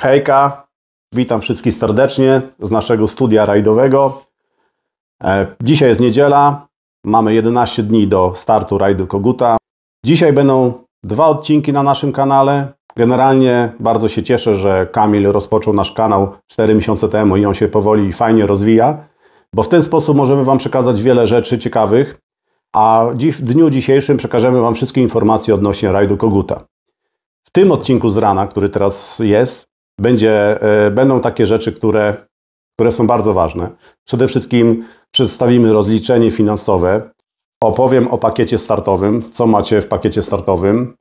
Hejka, witam wszystkich serdecznie z naszego studia rajdowego. E, dzisiaj jest niedziela, mamy 11 dni do startu rajdu Koguta. Dzisiaj będą dwa odcinki na naszym kanale. Generalnie bardzo się cieszę, że Kamil rozpoczął nasz kanał 4 miesiące temu i on się powoli i fajnie rozwija, bo w ten sposób możemy Wam przekazać wiele rzeczy ciekawych, a w dniu dzisiejszym przekażemy Wam wszystkie informacje odnośnie rajdu Koguta. W tym odcinku z rana, który teraz jest, będzie, e, będą takie rzeczy, które, które są bardzo ważne. Przede wszystkim przedstawimy rozliczenie finansowe, opowiem o pakiecie startowym, co macie w pakiecie startowym,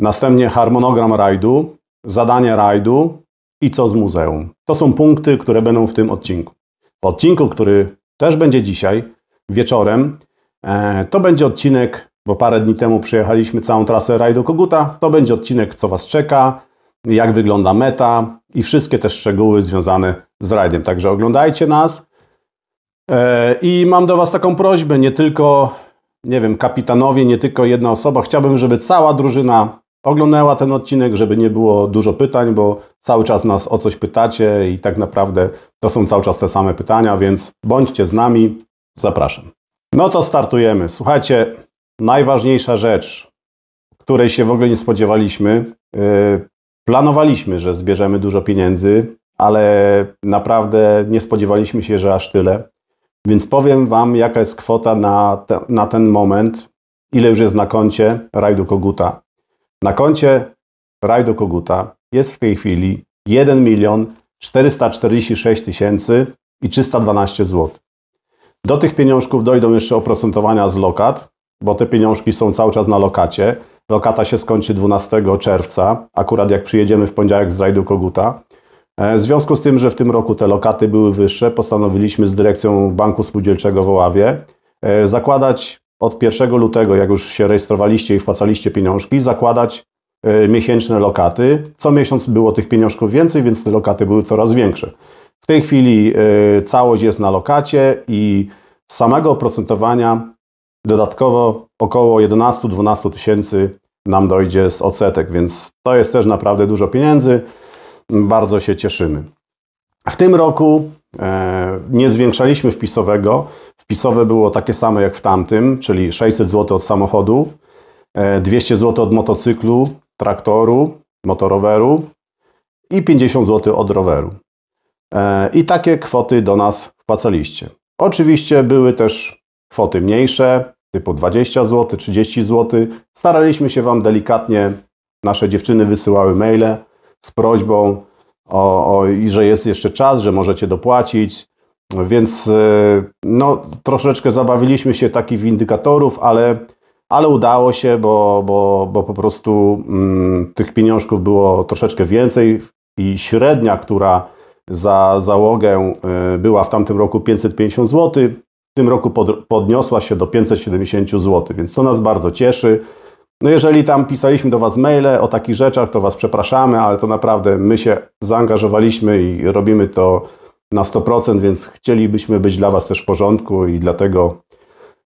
następnie harmonogram rajdu, zadanie rajdu i co z muzeum. To są punkty, które będą w tym odcinku. W odcinku, który też będzie dzisiaj, wieczorem, e, to będzie odcinek, bo parę dni temu przyjechaliśmy całą trasę rajdu Koguta, to będzie odcinek, co Was czeka, jak wygląda meta i wszystkie te szczegóły związane z rajdem. Także oglądajcie nas. E, I mam do Was taką prośbę, nie tylko, nie wiem, kapitanowie, nie tylko jedna osoba. Chciałbym, żeby cała drużyna oglądała ten odcinek, żeby nie było dużo pytań, bo cały czas nas o coś pytacie i tak naprawdę to są cały czas te same pytania, więc bądźcie z nami. Zapraszam. No to startujemy. Słuchajcie, najważniejsza rzecz, której się w ogóle nie spodziewaliśmy, y, Planowaliśmy, że zbierzemy dużo pieniędzy, ale naprawdę nie spodziewaliśmy się, że aż tyle. Więc powiem Wam, jaka jest kwota na, te, na ten moment, ile już jest na koncie rajdu Koguta. Na koncie rajdu Koguta jest w tej chwili 1 milion 446 tysięcy i 312 zł. Do tych pieniążków dojdą jeszcze oprocentowania z lokat, bo te pieniążki są cały czas na lokacie. Lokata się skończy 12 czerwca, akurat jak przyjedziemy w poniedziałek z rajdu Koguta. E, w związku z tym, że w tym roku te lokaty były wyższe, postanowiliśmy z dyrekcją Banku Spółdzielczego w Oławie e, zakładać od 1 lutego, jak już się rejestrowaliście i wpłacaliście pieniążki, zakładać e, miesięczne lokaty. Co miesiąc było tych pieniążków więcej, więc te lokaty były coraz większe. W tej chwili całość jest na lokacie i z samego oprocentowania Dodatkowo około 11-12 tysięcy nam dojdzie z odsetek, więc to jest też naprawdę dużo pieniędzy. Bardzo się cieszymy. W tym roku e, nie zwiększaliśmy wpisowego. Wpisowe było takie same jak w tamtym, czyli 600 zł od samochodu, e, 200 zł od motocyklu, traktoru, motoroweru i 50 zł od roweru. E, I takie kwoty do nas wpłacaliście. Oczywiście były też kwoty mniejsze, typu 20 zł, 30 zł. Staraliśmy się Wam delikatnie, nasze dziewczyny wysyłały maile z prośbą, o, o, i że jest jeszcze czas, że możecie dopłacić. Więc e, no, troszeczkę zabawiliśmy się takich indykatorów, ale, ale udało się, bo, bo, bo po prostu mm, tych pieniążków było troszeczkę więcej i średnia, która za załogę e, była w tamtym roku 550 zł, w tym roku pod, podniosła się do 570 zł, więc to nas bardzo cieszy. No jeżeli tam pisaliśmy do Was maile o takich rzeczach, to Was przepraszamy, ale to naprawdę my się zaangażowaliśmy i robimy to na 100%, więc chcielibyśmy być dla Was też w porządku i dlatego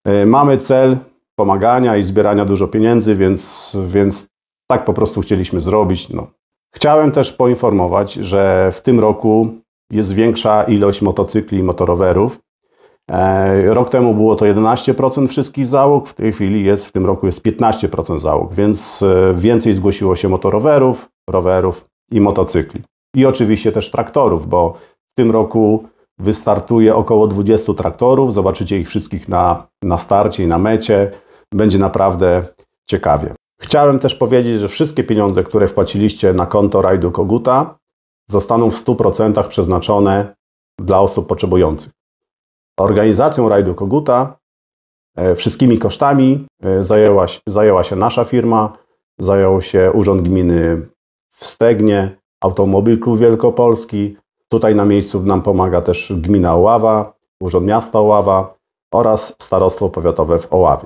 e, mamy cel pomagania i zbierania dużo pieniędzy, więc, więc tak po prostu chcieliśmy zrobić. No. Chciałem też poinformować, że w tym roku jest większa ilość motocykli i motorowerów. E, rok temu było to 11% wszystkich załóg, w tej chwili jest, w tym roku jest 15% załóg, więc e, więcej zgłosiło się motorowerów, rowerów i motocykli. I oczywiście też traktorów, bo w tym roku wystartuje około 20 traktorów, zobaczycie ich wszystkich na, na starcie i na mecie, będzie naprawdę ciekawie. Chciałem też powiedzieć, że wszystkie pieniądze, które wpłaciliście na konto Rajdu Koguta zostaną w 100% przeznaczone dla osób potrzebujących. Organizacją rajdu Koguta, e, wszystkimi kosztami e, zajęła, zajęła się nasza firma, zajął się Urząd Gminy w Stegnie, Automobil Klub Wielkopolski. Tutaj na miejscu nam pomaga też Gmina Oława, Urząd Miasta Oława oraz Starostwo Powiatowe w Oławie.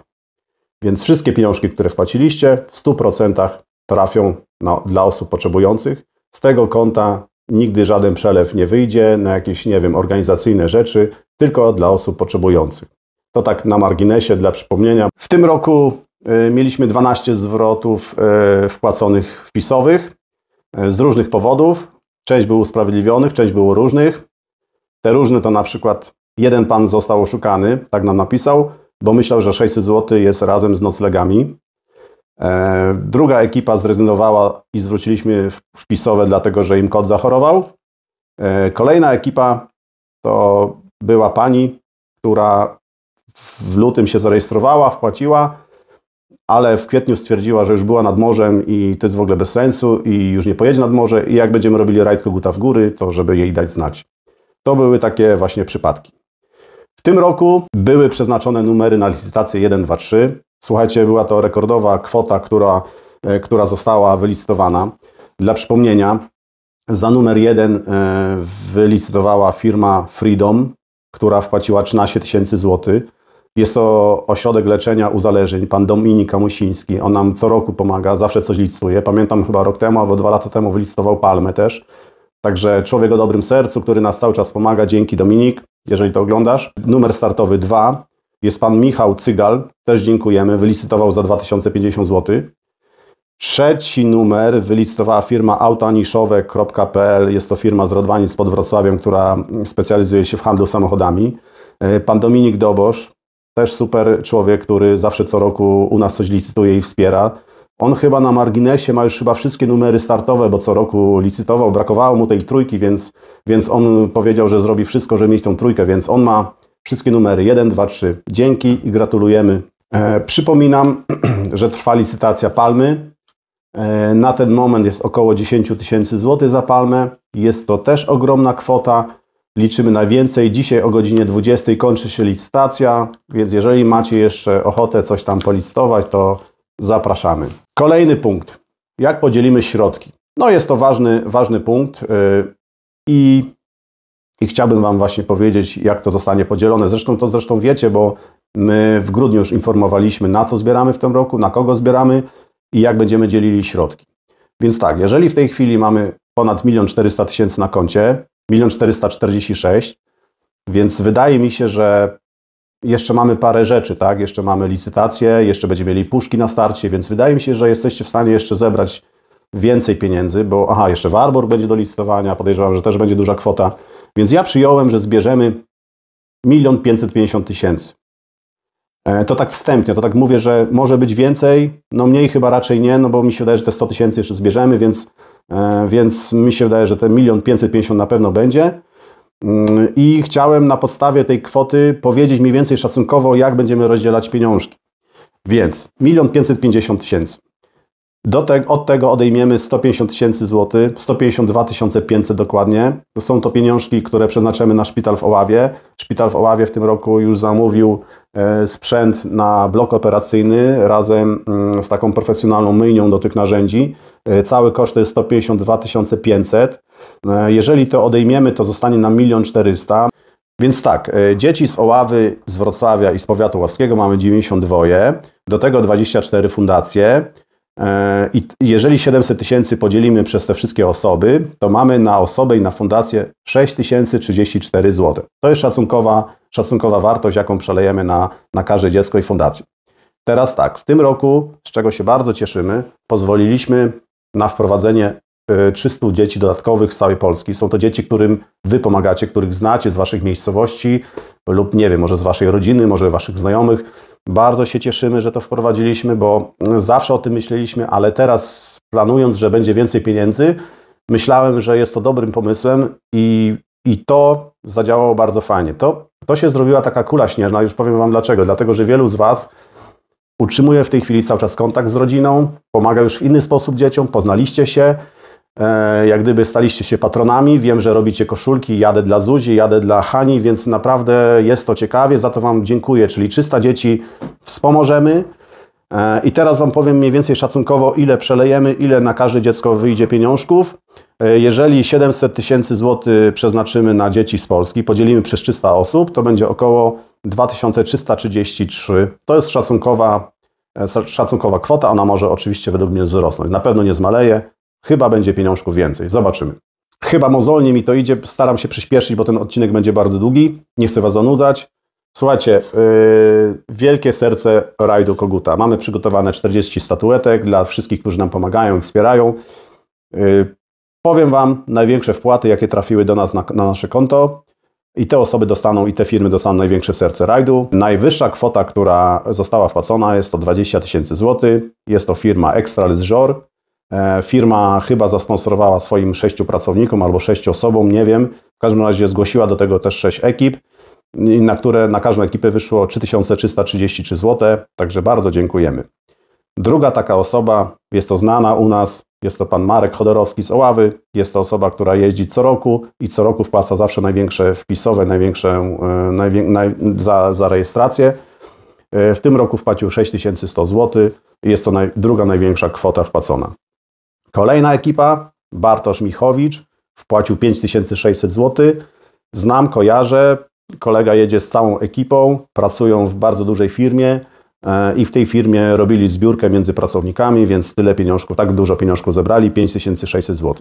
Więc wszystkie pieniążki, które wpłaciliście, w 100% trafią na, dla osób potrzebujących z tego konta nigdy żaden przelew nie wyjdzie na jakieś, nie wiem, organizacyjne rzeczy, tylko dla osób potrzebujących. To tak na marginesie dla przypomnienia. W tym roku y, mieliśmy 12 zwrotów y, wpłaconych wpisowych y, z różnych powodów. Część było usprawiedliwionych, część było różnych. Te różne to na przykład jeden pan został oszukany, tak nam napisał, bo myślał, że 600 zł jest razem z noclegami. E, druga ekipa zrezygnowała i zwróciliśmy wpisowe, dlatego że im kod zachorował. E, kolejna ekipa to była pani, która w lutym się zarejestrowała, wpłaciła, ale w kwietniu stwierdziła, że już była nad morzem i to jest w ogóle bez sensu i już nie pojedzie nad morze i jak będziemy robili rajd koguta w góry, to żeby jej dać znać. To były takie właśnie przypadki. W tym roku były przeznaczone numery na licytację 1, 2, 3. Słuchajcie, była to rekordowa kwota, która, e, która została wylicytowana. Dla przypomnienia, za numer jeden e, wylicytowała firma Freedom, która wpłaciła 13 tysięcy złotych. Jest to ośrodek leczenia uzależnień, pan Dominik Kamusiński. On nam co roku pomaga, zawsze coś licytuje. Pamiętam chyba rok temu albo dwa lata temu wylicytował palmę też. Także człowiek o dobrym sercu, który nas cały czas pomaga. Dzięki Dominik, jeżeli to oglądasz. Numer startowy 2 jest pan Michał Cygal, też dziękujemy, wylicytował za 2050 zł. Trzeci numer wylicytowała firma autaniszowe.pl. Jest to firma z Radwanic pod Wrocławiem, która specjalizuje się w handlu samochodami. E, pan Dominik Dobosz, też super człowiek, który zawsze co roku u nas coś licytuje i wspiera. On chyba na marginesie ma już chyba wszystkie numery startowe, bo co roku licytował. Brakowało mu tej trójki, więc, więc on powiedział, że zrobi wszystko, żeby mieć tą trójkę, więc on ma Wszystkie numery 1, 2, 3. Dzięki i gratulujemy. E, przypominam, że trwa licytacja palmy. E, na ten moment jest około 10 tysięcy złotych za palmę. Jest to też ogromna kwota. Liczymy na więcej. Dzisiaj o godzinie 20 kończy się licytacja, więc jeżeli macie jeszcze ochotę coś tam policytować, to zapraszamy. Kolejny punkt. Jak podzielimy środki? No jest to ważny, ważny punkt yy, i i chciałbym Wam właśnie powiedzieć, jak to zostanie podzielone. Zresztą to zresztą wiecie, bo my w grudniu już informowaliśmy, na co zbieramy w tym roku, na kogo zbieramy i jak będziemy dzielili środki. Więc tak, jeżeli w tej chwili mamy ponad 1 400 tysięcy na koncie, 1 446, więc wydaje mi się, że jeszcze mamy parę rzeczy, tak? Jeszcze mamy licytację, jeszcze będziemy mieli puszki na starcie, więc wydaje mi się, że jesteście w stanie jeszcze zebrać więcej pieniędzy, bo aha, jeszcze Warburg będzie do licytowania, podejrzewam, że też będzie duża kwota. Więc ja przyjąłem, że zbierzemy 1 550 tysięcy. E, to tak wstępnie, to tak mówię, że może być więcej, no mniej chyba raczej nie, no bo mi się wydaje, że te 100 tysięcy jeszcze zbierzemy, więc, e, więc mi się wydaje, że te 1 550 na pewno będzie. Mm, I chciałem na podstawie tej kwoty powiedzieć mniej więcej szacunkowo, jak będziemy rozdzielać pieniążki. Więc 1 550 tysięcy. Do te, od tego odejmiemy 150 tysięcy złotych, 152 500 dokładnie. To są to pieniążki, które przeznaczymy na szpital w Oławie. Szpital w Oławie w tym roku już zamówił e, sprzęt na blok operacyjny razem mm, z taką profesjonalną myjnią do tych narzędzi. E, cały koszt to jest 152 500. E, jeżeli to odejmiemy, to zostanie nam 1 400 więc tak, dzieci z Oławy, z Wrocławia i z powiatu łaskiego mamy 92, do tego 24 fundacje. E, I jeżeli 700 tysięcy podzielimy przez te wszystkie osoby, to mamy na osobę i na fundację 6034 zł. To jest szacunkowa, szacunkowa wartość, jaką przelejemy na, na każde dziecko i fundację. Teraz tak, w tym roku, z czego się bardzo cieszymy, pozwoliliśmy na wprowadzenie 300 e, dzieci dodatkowych z całej Polski. Są to dzieci, którym Wy pomagacie, których znacie z Waszych miejscowości lub nie wiem, może z Waszej rodziny, może Waszych znajomych bardzo się cieszymy, że to wprowadziliśmy, bo zawsze o tym myśleliśmy, ale teraz planując, że będzie więcej pieniędzy, myślałem, że jest to dobrym pomysłem i, i to zadziałało bardzo fajnie. To, to się zrobiła taka kula śnieżna, już powiem Wam dlaczego. Dlatego, że wielu z Was utrzymuje w tej chwili cały czas kontakt z rodziną, pomaga już w inny sposób dzieciom, poznaliście się, E, jak gdyby staliście się patronami, wiem, że robicie koszulki, jadę dla Zuzi, jadę dla Hani, więc naprawdę jest to ciekawie, za to Wam dziękuję. Czyli 300 dzieci wspomożemy. E, I teraz Wam powiem mniej więcej szacunkowo, ile przelejemy, ile na każde dziecko wyjdzie pieniążków. E, jeżeli 700 tysięcy złotych przeznaczymy na dzieci z Polski, podzielimy przez 300 osób, to będzie około 2333. To jest szacunkowa, szacunkowa kwota, ona może oczywiście według mnie wzrosnąć. Na pewno nie zmaleje, Chyba będzie pieniążków więcej. Zobaczymy. Chyba mozolnie mi to idzie. Staram się przyspieszyć, bo ten odcinek będzie bardzo długi. Nie chcę Was zanudzać. Słuchajcie, yy, wielkie serce rajdu Koguta. Mamy przygotowane 40 statuetek dla wszystkich, którzy nam pomagają i wspierają. Yy, powiem Wam największe wpłaty, jakie trafiły do nas na, na nasze konto. I te osoby dostaną, i te firmy dostaną największe serce rajdu. Najwyższa kwota, która została wpłacona, jest to 20 tysięcy złotych. Jest to firma Extralis Żor. E, firma chyba zasponsorowała swoim sześciu pracownikom albo sześciu osobom, nie wiem. W każdym razie zgłosiła do tego też sześć ekip, na które na każdą ekipę wyszło 3333 zł, także bardzo dziękujemy. Druga taka osoba, jest to znana u nas, jest to pan Marek Chodorowski z Oławy. Jest to osoba, która jeździ co roku i co roku wpłaca zawsze największe wpisowe, największe e, najwię, naj, za, za rejestrację. E, w tym roku wpłacił 6100 zł. Jest to naj, druga największa kwota wpłacona. Kolejna ekipa, Bartosz Michowicz, wpłacił 5600 zł. Znam, kojarzę, kolega jedzie z całą ekipą, pracują w bardzo dużej firmie e, i w tej firmie robili zbiórkę między pracownikami, więc tyle pieniążków, tak dużo pieniążków zebrali, 5600 zł.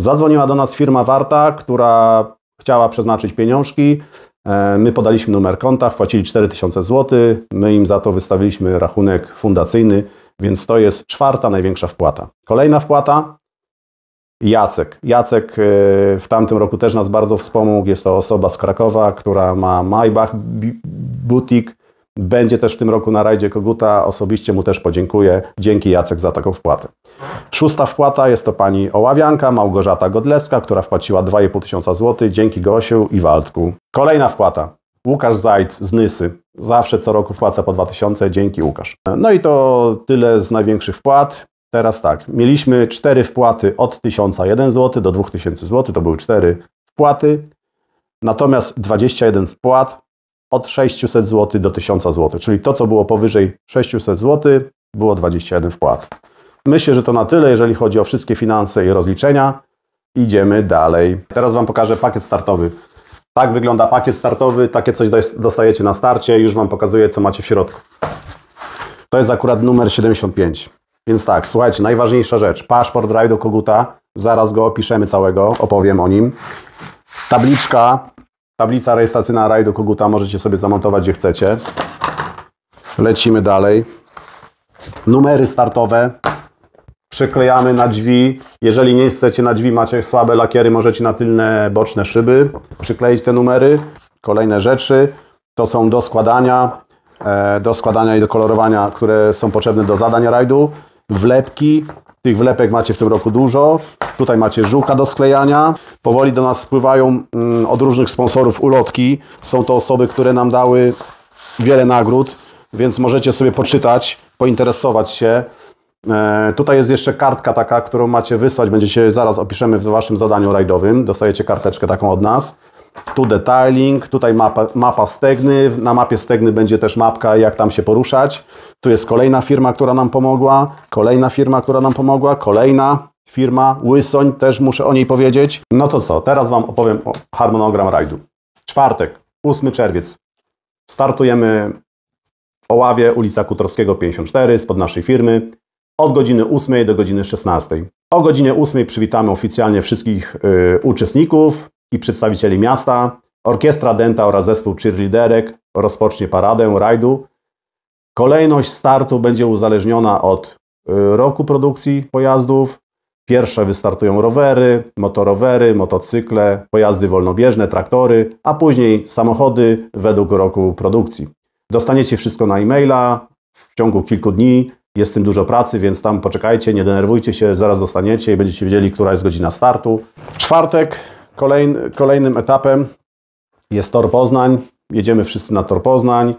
Zadzwoniła do nas firma Warta, która chciała przeznaczyć pieniążki, e, My podaliśmy numer konta, wpłacili 4000 zł, my im za to wystawiliśmy rachunek fundacyjny więc to jest czwarta największa wpłata. Kolejna wpłata Jacek. Jacek y, w tamtym roku też nas bardzo wspomógł. Jest to osoba z Krakowa, która ma Maybach butik. Będzie też w tym roku na rajdzie Koguta. Osobiście mu też podziękuję. Dzięki Jacek za taką wpłatę. Szósta wpłata jest to pani Oławianka Małgorzata Godleska, która wpłaciła 2,5 tysiąca złotych. Dzięki Gosiu i Waldku. Kolejna wpłata. Łukasz Zajc z Nysy zawsze co roku wpłaca po 2000, dzięki Łukasz. No i to tyle z największych wpłat. Teraz tak, mieliśmy cztery wpłaty od 1001 zł do 2000 zł, to były cztery wpłaty, natomiast 21 wpłat od 600 zł do 1000 zł, czyli to, co było powyżej 600 zł, było 21 wpłat. Myślę, że to na tyle, jeżeli chodzi o wszystkie finanse i rozliczenia. Idziemy dalej. Teraz Wam pokażę pakiet startowy. Tak wygląda pakiet startowy, takie coś dostajecie na starcie, już Wam pokazuję, co macie w środku. To jest akurat numer 75. Więc tak, słuchajcie, najważniejsza rzecz, paszport do koguta, zaraz go opiszemy całego, opowiem o nim. Tabliczka, tablica rejestracyjna rajdu koguta, możecie sobie zamontować gdzie chcecie. Lecimy dalej. Numery startowe, przyklejamy na drzwi. Jeżeli nie chcecie na drzwi, macie słabe lakiery, możecie na tylne boczne szyby przykleić te numery. Kolejne rzeczy to są do składania, e, do składania i do kolorowania, które są potrzebne do zadania rajdu. Wlepki, tych wlepek macie w tym roku dużo. Tutaj macie żółka do sklejania. Powoli do nas spływają mm, od różnych sponsorów ulotki. Są to osoby, które nam dały wiele nagród, więc możecie sobie poczytać, pointeresować się. E, tutaj jest jeszcze kartka taka, którą macie wysłać. Będziecie zaraz opiszemy w waszym zadaniu rajdowym. Dostajecie karteczkę taką od nas. Tu detailing, tutaj mapa, mapa stegny. Na mapie stegny będzie też mapka, jak tam się poruszać. Tu jest kolejna firma, która nam pomogła, kolejna firma, która nam pomogła, kolejna firma Łysoń, też muszę o niej powiedzieć. No to co, teraz Wam opowiem o harmonogram rajdu. Czwartek, 8 czerwiec. Startujemy w Oławie, ulica Kutrowskiego 54, spod naszej firmy od godziny 8 do godziny 16. O godzinie 8 przywitamy oficjalnie wszystkich y, uczestników i przedstawicieli miasta. Orkiestra Denta oraz zespół cheerleaderek rozpocznie paradę rajdu. Kolejność startu będzie uzależniona od y, roku produkcji pojazdów. Pierwsze wystartują rowery, motorowery, motocykle, pojazdy wolnobieżne, traktory, a później samochody według roku produkcji. Dostaniecie wszystko na e-maila w ciągu kilku dni jest w tym dużo pracy, więc tam poczekajcie, nie denerwujcie się, zaraz dostaniecie i będziecie wiedzieli, która jest godzina startu. W czwartek kolejny, kolejnym etapem jest Tor Poznań. Jedziemy wszyscy na Tor Poznań.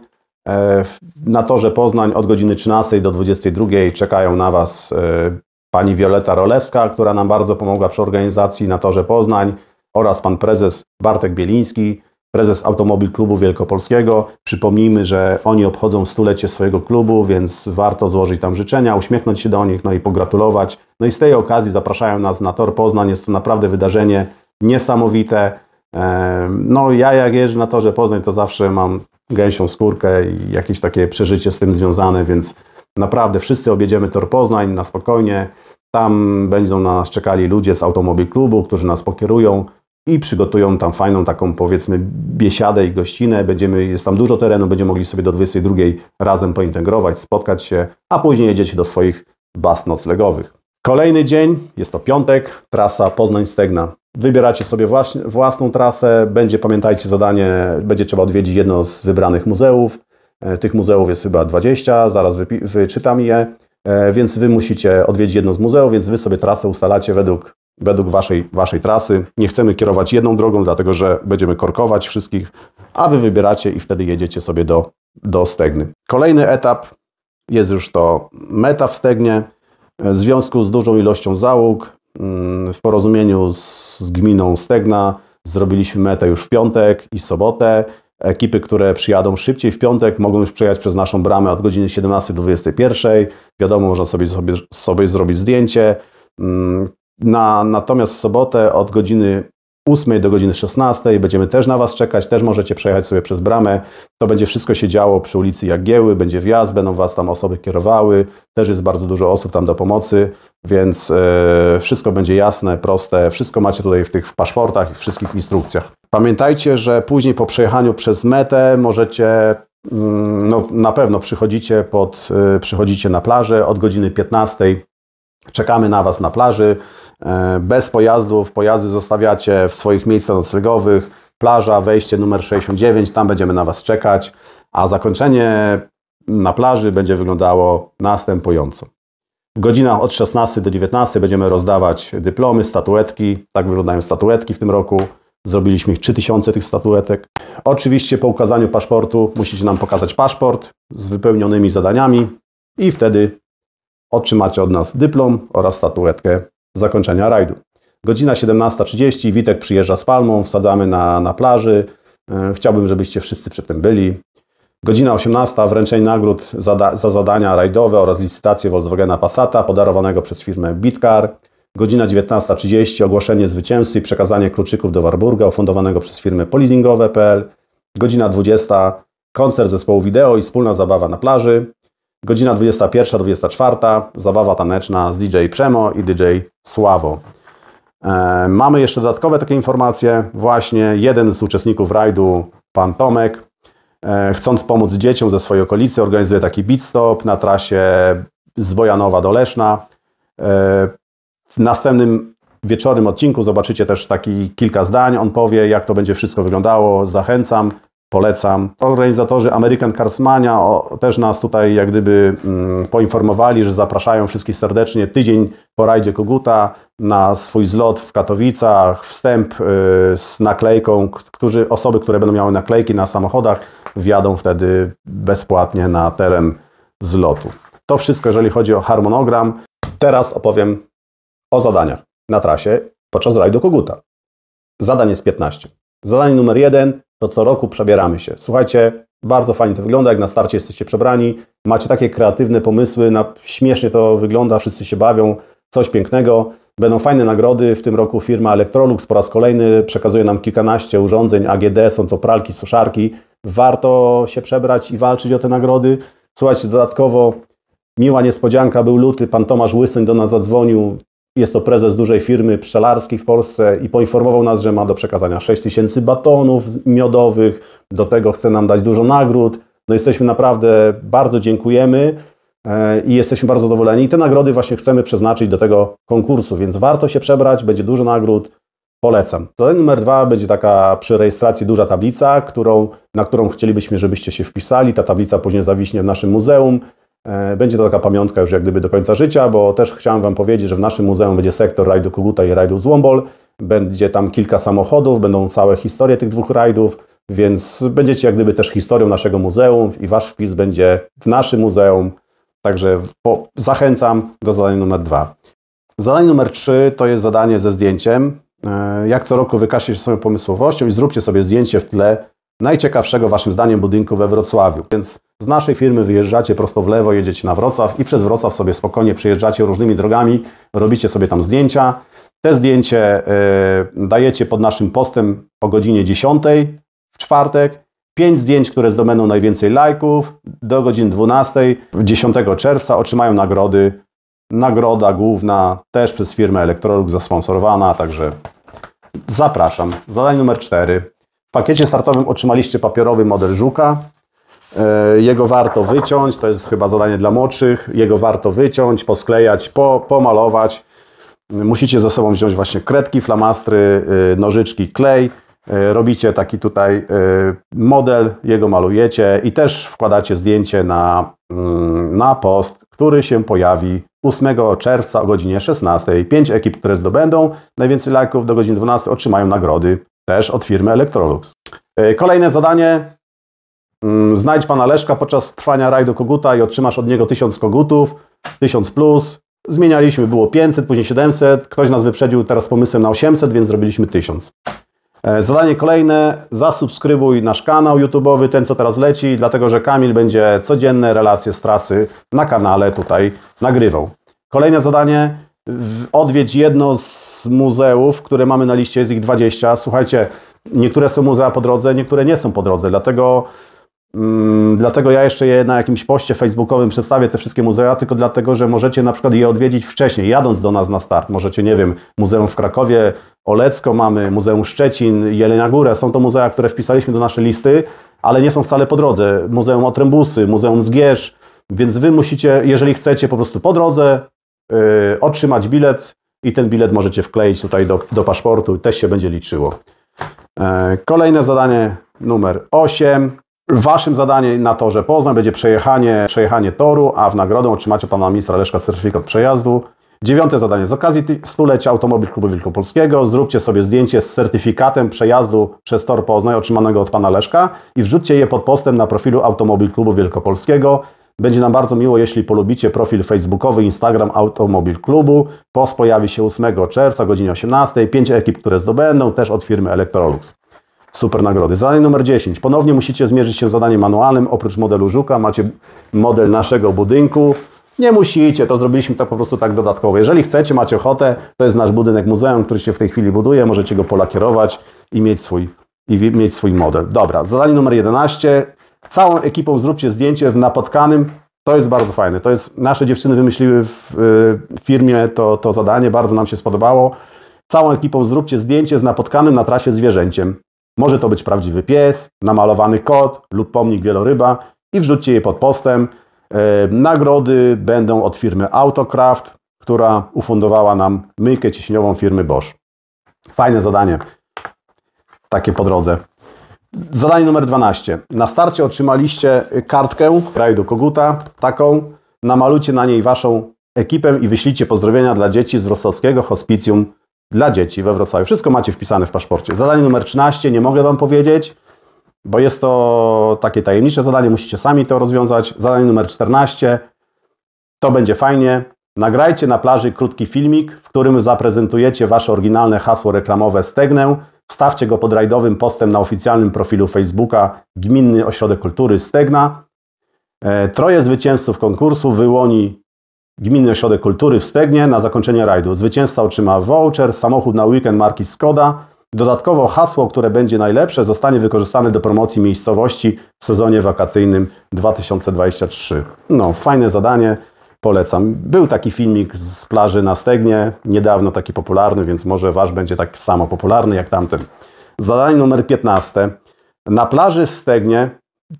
E, na torze Poznań od godziny 13 do 22 czekają na Was e, pani Wioleta Rolewska, która nam bardzo pomogła przy organizacji na torze Poznań oraz pan prezes Bartek Bieliński, prezes Automobil Klubu Wielkopolskiego. Przypomnijmy, że oni obchodzą stulecie swojego klubu, więc warto złożyć tam życzenia, uśmiechnąć się do nich, no i pogratulować. No i z tej okazji zapraszają nas na Tor Poznań. Jest to naprawdę wydarzenie niesamowite. No ja jak jeżdżę na Torze Poznań, to zawsze mam gęsią skórkę i jakieś takie przeżycie z tym związane, więc naprawdę wszyscy objedziemy Tor Poznań na spokojnie. Tam będą na nas czekali ludzie z Automobil Klubu, którzy nas pokierują, i przygotują tam fajną taką powiedzmy biesiadę i gościnę. Będziemy, jest tam dużo terenu, będziemy mogli sobie do 22 razem pointegrować, spotkać się, a później jedziecie do swoich baz noclegowych. Kolejny dzień, jest to piątek, trasa Poznań-Stegna. Wybieracie sobie własną trasę, będzie, pamiętajcie, zadanie, będzie trzeba odwiedzić jedno z wybranych muzeów. E, tych muzeów jest chyba 20, zaraz wyczytam je, e, więc Wy musicie odwiedzić jedno z muzeów, więc Wy sobie trasę ustalacie według według waszej, waszej trasy. Nie chcemy kierować jedną drogą, dlatego że będziemy korkować wszystkich, a wy wybieracie i wtedy jedziecie sobie do, do Stegny. Kolejny etap jest już to meta w Stegnie. W związku z dużą ilością załóg, mm, w porozumieniu z, z gminą Stegna, zrobiliśmy metę już w piątek i sobotę. Ekipy, które przyjadą szybciej w piątek, mogą już przejechać przez naszą bramę od godziny 17 do 21. Wiadomo, można sobie, sobie, sobie zrobić zdjęcie. Mm, na, natomiast w sobotę od godziny 8 do godziny 16 będziemy też na Was czekać, też możecie przejechać sobie przez bramę. To będzie wszystko się działo przy ulicy Jagieły, będzie wjazd, będą Was tam osoby kierowały, też jest bardzo dużo osób tam do pomocy, więc yy, wszystko będzie jasne, proste, wszystko macie tutaj w tych paszportach i wszystkich instrukcjach. Pamiętajcie, że później po przejechaniu przez metę możecie mm, no, na pewno przychodzicie, pod, e, przychodzicie na plażę od godziny 15 Czekamy na Was na plaży. E, bez pojazdów, pojazdy zostawiacie w swoich miejscach noclegowych. Plaża, wejście numer 69, tam będziemy na Was czekać. A zakończenie na plaży będzie wyglądało następująco. W godzinach od 16 do 19 będziemy rozdawać dyplomy, statuetki. Tak wyglądają statuetki w tym roku. Zrobiliśmy ich 3000 tych statuetek. Oczywiście po ukazaniu paszportu musicie nam pokazać paszport z wypełnionymi zadaniami i wtedy otrzymacie od nas dyplom oraz statuetkę zakończenia rajdu. Godzina 17.30, Witek przyjeżdża z palmą, wsadzamy na, na plaży. E, chciałbym, żebyście wszyscy przy tym byli. Godzina 18, wręczenie nagród za, za zadania rajdowe oraz licytację Volkswagena Passata podarowanego przez firmę Bitcar. Godzina 19.30, ogłoszenie zwycięzcy i przekazanie kluczyków do Warburga ufundowanego przez firmę polizingowe.pl. Godzina 20, koncert zespołu wideo i wspólna zabawa na plaży. Godzina 21-24, zabawa taneczna z DJ Przemo i DJ Sławo. E, mamy jeszcze dodatkowe takie informacje. Właśnie jeden z uczestników rajdu, pan Tomek, e, chcąc pomóc dzieciom ze swojej okolicy, organizuje taki beat stop na trasie z Bojanowa do Leszna. E, w następnym wieczornym odcinku zobaczycie też taki kilka zdań. On powie, jak to będzie wszystko wyglądało. Zachęcam. Polecam. Organizatorzy American Carsmania też nas tutaj jak gdyby mm, poinformowali, że zapraszają wszystkich serdecznie tydzień po rajdzie Koguta na swój zlot w Katowicach, wstęp y, z naklejką, którzy, osoby, które będą miały naklejki na samochodach, wjadą wtedy bezpłatnie na teren zlotu. To wszystko, jeżeli chodzi o harmonogram. Teraz opowiem o zadaniach na trasie podczas rajdu Koguta. Zadanie jest 15. Zadanie numer 1 to co roku przebieramy się. Słuchajcie, bardzo fajnie to wygląda, jak na starcie jesteście przebrani, macie takie kreatywne pomysły, na, śmiesznie to wygląda, wszyscy się bawią, coś pięknego. Będą fajne nagrody, w tym roku firma Electrolux po raz kolejny przekazuje nam kilkanaście urządzeń AGD, są to pralki, suszarki. Warto się przebrać i walczyć o te nagrody. Słuchajcie, dodatkowo miła niespodzianka, był luty, pan Tomasz Łysyń do nas zadzwonił, jest to prezes dużej firmy pszczelarskiej w Polsce i poinformował nas, że ma do przekazania 6 tysięcy batonów miodowych. Do tego chce nam dać dużo nagród. No jesteśmy naprawdę, bardzo dziękujemy e, i jesteśmy bardzo zadowoleni. I te nagrody właśnie chcemy przeznaczyć do tego konkursu, więc warto się przebrać, będzie dużo nagród. Polecam. Zadanie numer dwa będzie taka przy rejestracji duża tablica, którą, na którą chcielibyśmy, żebyście się wpisali. Ta tablica później zawiśnie w naszym muzeum. E, będzie to taka pamiątka już jak gdyby do końca życia, bo też chciałem Wam powiedzieć, że w naszym muzeum będzie sektor rajdu Koguta i rajdu Złombol. Będzie tam kilka samochodów, będą całe historie tych dwóch rajdów, więc będziecie jak gdyby też historią naszego muzeum i Wasz wpis będzie w naszym muzeum. Także po, zachęcam do zadania numer dwa. Zadanie numer trzy to jest zadanie ze zdjęciem. E, jak co roku wykażcie się swoją pomysłowością i zróbcie sobie zdjęcie w tle najciekawszego Waszym zdaniem budynku we Wrocławiu. Więc z naszej firmy wyjeżdżacie prosto w lewo, jedziecie na Wrocław i przez Wrocław sobie spokojnie przejeżdżacie różnymi drogami, robicie sobie tam zdjęcia. Te zdjęcie e, dajecie pod naszym postem o godzinie 10 w czwartek. Pięć zdjęć, które zdobędą najwięcej lajków do godziny 12 10 czerwca otrzymają nagrody. Nagroda główna też przez firmę Electrolux zasponsorowana, także zapraszam. Zadanie numer 4 pakiecie startowym otrzymaliście papierowy model żuka. E, jego warto wyciąć, to jest chyba zadanie dla młodszych. Jego warto wyciąć, posklejać, po, pomalować. Musicie ze sobą wziąć właśnie kredki, flamastry, e, nożyczki, klej. E, robicie taki tutaj model, jego malujecie i też wkładacie zdjęcie na, mm, na post, który się pojawi 8 czerwca o godzinie 16. Pięć ekip, które zdobędą najwięcej lajków do godziny 12 otrzymają nagrody też od firmy Electrolux. E, kolejne zadanie. Mm, znajdź pana Leszka podczas trwania rajdu koguta i otrzymasz od niego 1000 kogutów, 1000 plus. Zmienialiśmy, było 500, później 700. Ktoś nas wyprzedził teraz pomysłem na 800, więc zrobiliśmy 1000. E, zadanie kolejne, zasubskrybuj nasz kanał YouTube'owy, ten co teraz leci, dlatego że Kamil będzie codzienne relacje z trasy na kanale tutaj nagrywał. Kolejne zadanie, odwiedź jedno z muzeów, które mamy na liście, jest ich 20. Słuchajcie, niektóre są muzea po drodze, niektóre nie są po drodze, dlatego, mm, dlatego ja jeszcze je na jakimś poście facebookowym przedstawię te wszystkie muzea, tylko dlatego, że możecie na przykład je odwiedzić wcześniej, jadąc do nas na start. Możecie, nie wiem, Muzeum w Krakowie, Olecko mamy, Muzeum Szczecin, Jelenia Górę. Są to muzea, które wpisaliśmy do naszej listy, ale nie są wcale po drodze. Muzeum Otrębusy, Muzeum Zgierz, więc wy musicie, jeżeli chcecie, po prostu po drodze Y, otrzymać bilet i ten bilet możecie wkleić tutaj do, do paszportu, też się będzie liczyło. E, kolejne zadanie numer 8. Waszym zadaniem na torze Poznań będzie przejechanie, przejechanie toru, a w nagrodę otrzymacie pana ministra Leszka certyfikat przejazdu. Dziewiąte zadanie. Z okazji stulecia Automobil Klubu Wielkopolskiego zróbcie sobie zdjęcie z certyfikatem przejazdu przez tor Poznań otrzymanego od pana Leszka i wrzućcie je pod postem na profilu Automobil Klubu Wielkopolskiego. Będzie nam bardzo miło, jeśli polubicie profil facebookowy Instagram Automobil Klubu. Post pojawi się 8 czerwca o godzinie 18. Pięć ekip, które zdobędą, też od firmy Electrolux. Super nagrody. Zadanie numer 10. Ponownie musicie zmierzyć się z zadaniem manualnym. Oprócz modelu Żuka macie model naszego budynku. Nie musicie, to zrobiliśmy tak po prostu tak dodatkowo. Jeżeli chcecie, macie ochotę, to jest nasz budynek muzeum, który się w tej chwili buduje, możecie go polakierować i mieć swój, i mieć swój model. Dobra, zadanie numer 11. Całą ekipą zróbcie zdjęcie w napotkanym. To jest bardzo fajne. To jest, nasze dziewczyny wymyśliły w firmie to, to zadanie, bardzo nam się spodobało. Całą ekipą zróbcie zdjęcie z napotkanym na trasie zwierzęciem. Może to być prawdziwy pies, namalowany kot lub pomnik wieloryba i wrzućcie je pod postem. E, nagrody będą od firmy Autocraft, która ufundowała nam myjkę ciśniową firmy Bosch. Fajne zadanie. Takie po drodze. Zadanie numer 12. Na starcie otrzymaliście kartkę rajdu koguta, taką. Namalujcie na niej waszą ekipę i wyślijcie pozdrowienia dla dzieci z wrocławskiego hospicjum dla dzieci we Wrocławiu. Wszystko macie wpisane w paszporcie. Zadanie numer 13 nie mogę wam powiedzieć, bo jest to takie tajemnicze zadanie, musicie sami to rozwiązać. Zadanie numer 14 to będzie fajnie. Nagrajcie na plaży krótki filmik, w którym zaprezentujecie wasze oryginalne hasło reklamowe Stegnę Wstawcie go pod rajdowym postem na oficjalnym profilu Facebooka Gminny Ośrodek Kultury Stegna. E, troje zwycięzców konkursu wyłoni Gminny Ośrodek Kultury w Stegnie na zakończenie rajdu. Zwycięzca otrzyma voucher, samochód na weekend marki Skoda. Dodatkowo hasło, które będzie najlepsze, zostanie wykorzystane do promocji miejscowości w sezonie wakacyjnym 2023. No, fajne zadanie. Polecam. Był taki filmik z plaży na Stegnie, niedawno taki popularny, więc może Wasz będzie tak samo popularny jak tamten. Zadanie numer 15. Na plaży w Stegnie,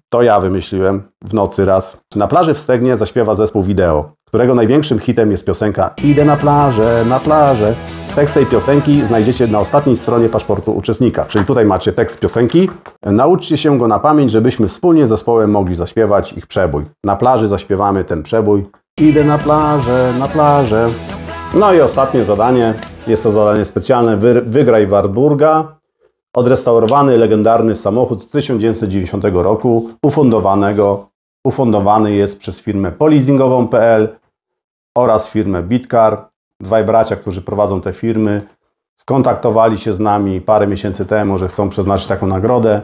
to ja wymyśliłem w nocy raz, na plaży w Stegnie zaśpiewa zespół wideo, którego największym hitem jest piosenka Idę na plażę, na plażę. Tekst tej piosenki znajdziecie na ostatniej stronie paszportu uczestnika, czyli tutaj macie tekst piosenki. Nauczcie się go na pamięć, żebyśmy wspólnie z zespołem mogli zaśpiewać ich przebój. Na plaży zaśpiewamy ten przebój Idę na plażę, na plażę. No i ostatnie zadanie. Jest to zadanie specjalne. wygraj Warburga. Odrestaurowany, legendarny samochód z 1990 roku, ufundowanego. Ufundowany jest przez firmę poleasingową.pl oraz firmę Bitcar. Dwaj bracia, którzy prowadzą te firmy, skontaktowali się z nami parę miesięcy temu, że chcą przeznaczyć taką nagrodę.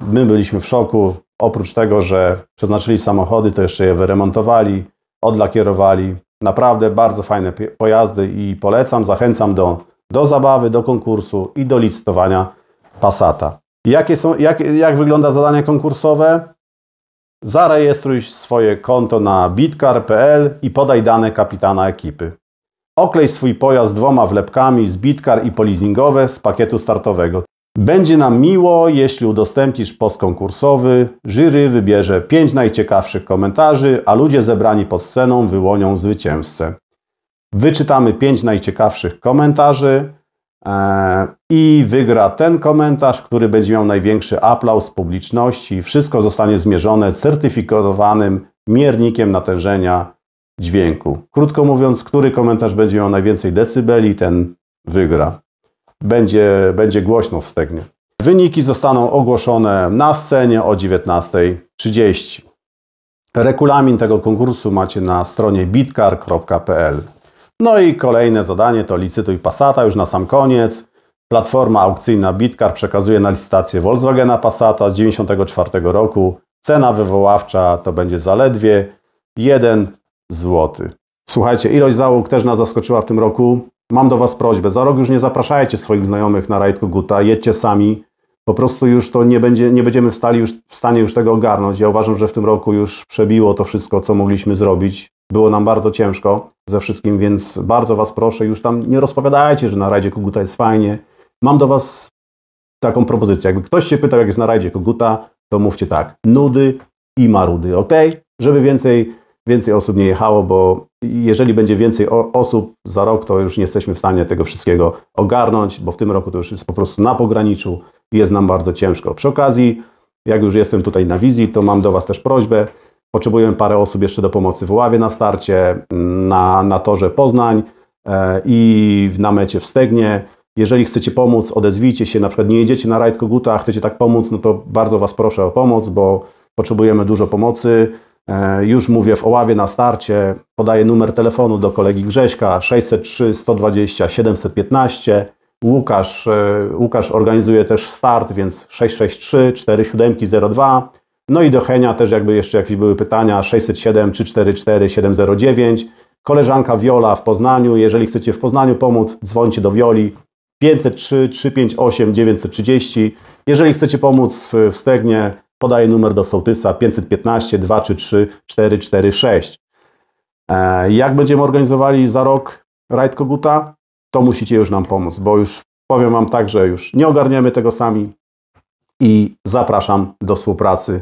My byliśmy w szoku. Oprócz tego, że przeznaczyli samochody, to jeszcze je wyremontowali odlakierowali. Naprawdę bardzo fajne pojazdy i polecam, zachęcam do, do zabawy, do konkursu i do licytowania Passata. Jakie są, jak, jak wygląda zadanie konkursowe? Zarejestruj swoje konto na bitcar.pl i podaj dane kapitana ekipy. Oklej swój pojazd dwoma wlepkami z Bitcar i polizingowe z pakietu startowego. Będzie nam miło, jeśli udostępnisz post konkursowy. Jury wybierze 5 najciekawszych komentarzy, a ludzie zebrani pod sceną wyłonią zwycięzcę. Wyczytamy 5 najciekawszych komentarzy e, i wygra ten komentarz, który będzie miał największy aplauz publiczności. Wszystko zostanie zmierzone certyfikowanym miernikiem natężenia dźwięku. Krótko mówiąc, który komentarz będzie miał najwięcej decybeli, ten wygra będzie, będzie głośno w Stegnie. Wyniki zostaną ogłoszone na scenie o 19.30. Regulamin tego konkursu macie na stronie bitcar.pl. No i kolejne zadanie to licytuj Passata już na sam koniec. Platforma aukcyjna Bitcar przekazuje na licytację Volkswagena Passata z 1994 roku. Cena wywoławcza to będzie zaledwie 1 zł. Słuchajcie, ilość załóg też nas zaskoczyła w tym roku. Mam do Was prośbę, za rok już nie zapraszajcie swoich znajomych na rajd Koguta, jedźcie sami. Po prostu już to nie, będzie, nie będziemy już, w stanie już tego ogarnąć. Ja uważam, że w tym roku już przebiło to wszystko, co mogliśmy zrobić. Było nam bardzo ciężko ze wszystkim, więc bardzo Was proszę, już tam nie rozpowiadajcie, że na rajdzie Koguta jest fajnie. Mam do Was taką propozycję. Jakby ktoś się pytał, jak jest na rajdzie Koguta, to mówcie tak. Nudy i marudy, ok? Żeby więcej więcej osób nie jechało, bo jeżeli będzie więcej osób za rok, to już nie jesteśmy w stanie tego wszystkiego ogarnąć, bo w tym roku to już jest po prostu na pograniczu i jest nam bardzo ciężko. Przy okazji, jak już jestem tutaj na wizji, to mam do Was też prośbę. Potrzebujemy parę osób jeszcze do pomocy w Ławie na starcie, na, na torze Poznań e, i w namecie w Stegnie. Jeżeli chcecie pomóc, odezwijcie się, na przykład nie jedziecie na rajd Koguta, a chcecie tak pomóc, no to bardzo Was proszę o pomoc, bo potrzebujemy dużo pomocy. E, już mówię w Oławie na starcie, podaję numer telefonu do kolegi Grześka 603 120 715. Łukasz, e, Łukasz organizuje też start, więc 663 4702. No i do Henia też jakby jeszcze jakieś były pytania 607 344 709. Koleżanka Wiola w Poznaniu, jeżeli chcecie w Poznaniu pomóc, dzwońcie do Wioli 503 358 930. Jeżeli chcecie pomóc w Stegnie, Podaję numer do sołtysa 515 233 446. Jak będziemy organizowali za rok rajd koguta, to musicie już nam pomóc, bo już powiem Wam tak, że już nie ogarniemy tego sami i zapraszam do współpracy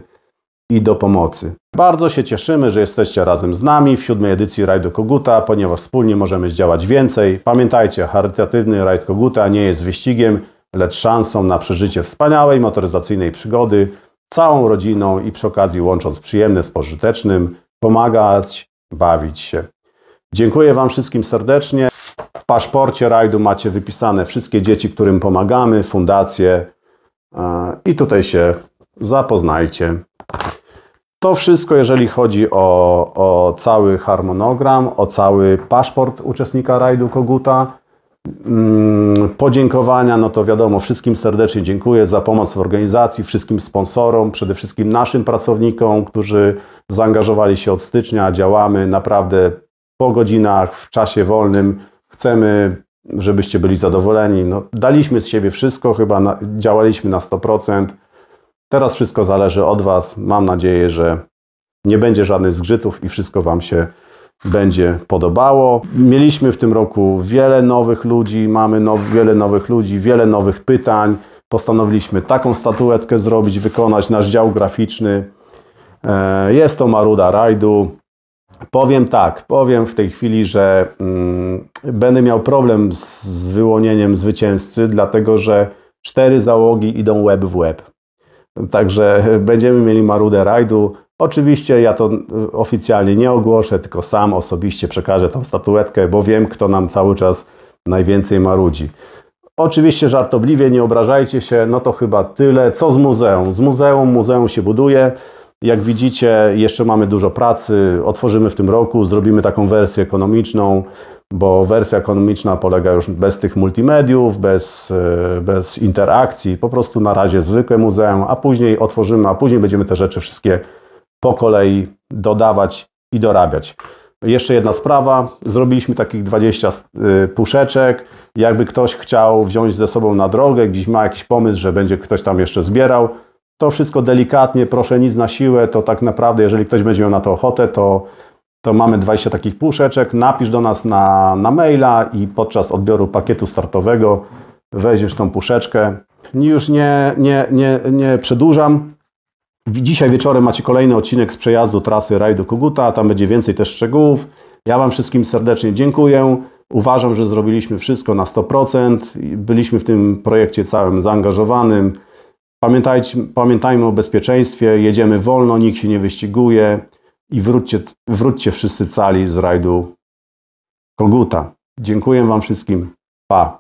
i do pomocy. Bardzo się cieszymy, że jesteście razem z nami w siódmej edycji Rajdu Koguta, ponieważ wspólnie możemy zdziałać więcej. Pamiętajcie, charytatywny Rajd Koguta nie jest wyścigiem, lecz szansą na przeżycie wspaniałej motoryzacyjnej przygody, całą rodziną i przy okazji łącząc przyjemne z pożytecznym, pomagać, bawić się. Dziękuję Wam wszystkim serdecznie. W paszporcie rajdu macie wypisane wszystkie dzieci, którym pomagamy, fundacje e, i tutaj się zapoznajcie. To wszystko, jeżeli chodzi o, o cały harmonogram, o cały paszport uczestnika rajdu Koguta. Mm, podziękowania, no to wiadomo, wszystkim serdecznie dziękuję za pomoc w organizacji, wszystkim sponsorom, przede wszystkim naszym pracownikom, którzy zaangażowali się od stycznia. Działamy naprawdę po godzinach, w czasie wolnym. Chcemy, żebyście byli zadowoleni. No, daliśmy z siebie wszystko, chyba na, działaliśmy na 100%. Teraz wszystko zależy od Was. Mam nadzieję, że nie będzie żadnych zgrzytów i wszystko Wam się będzie podobało. Mieliśmy w tym roku wiele nowych ludzi, mamy now, wiele nowych ludzi, wiele nowych pytań. Postanowiliśmy taką statuetkę zrobić, wykonać nasz dział graficzny. E, jest to Maruda Rajdu. Powiem tak, powiem w tej chwili, że mm, będę miał problem z, z wyłonieniem zwycięzcy, dlatego że cztery załogi idą łeb w łeb. Także będziemy mieli Marudę Rajdu, Oczywiście ja to y, oficjalnie nie ogłoszę, tylko sam osobiście przekażę tą statuetkę, bo wiem, kto nam cały czas najwięcej marudzi. Oczywiście żartobliwie, nie obrażajcie się, no to chyba tyle. Co z muzeum? Z muzeum, muzeum się buduje. Jak widzicie, jeszcze mamy dużo pracy, otworzymy w tym roku, zrobimy taką wersję ekonomiczną, bo wersja ekonomiczna polega już bez tych multimediów, bez, y, bez interakcji, po prostu na razie zwykłe muzeum, a później otworzymy, a później będziemy te rzeczy wszystkie po kolei dodawać i dorabiać. Jeszcze jedna sprawa, zrobiliśmy takich 20 y, puszeczek. Jakby ktoś chciał wziąć ze sobą na drogę, gdzieś ma jakiś pomysł, że będzie ktoś tam jeszcze zbierał, to wszystko delikatnie, proszę nic na siłę, to tak naprawdę, jeżeli ktoś będzie miał na to ochotę, to, to mamy 20 takich puszeczek. Napisz do nas na, na maila i podczas odbioru pakietu startowego weźmiesz tą puszeczkę. Już nie, nie, nie, nie przedłużam. Dzisiaj wieczorem macie kolejny odcinek z przejazdu trasy rajdu Koguta, tam będzie więcej też szczegółów. Ja Wam wszystkim serdecznie dziękuję. Uważam, że zrobiliśmy wszystko na 100%. Byliśmy w tym projekcie całym zaangażowanym. Pamiętajcie, pamiętajmy o bezpieczeństwie, jedziemy wolno, nikt się nie wyściguje i wróćcie, wróćcie wszyscy cali z rajdu Koguta. Dziękuję Wam wszystkim. Pa!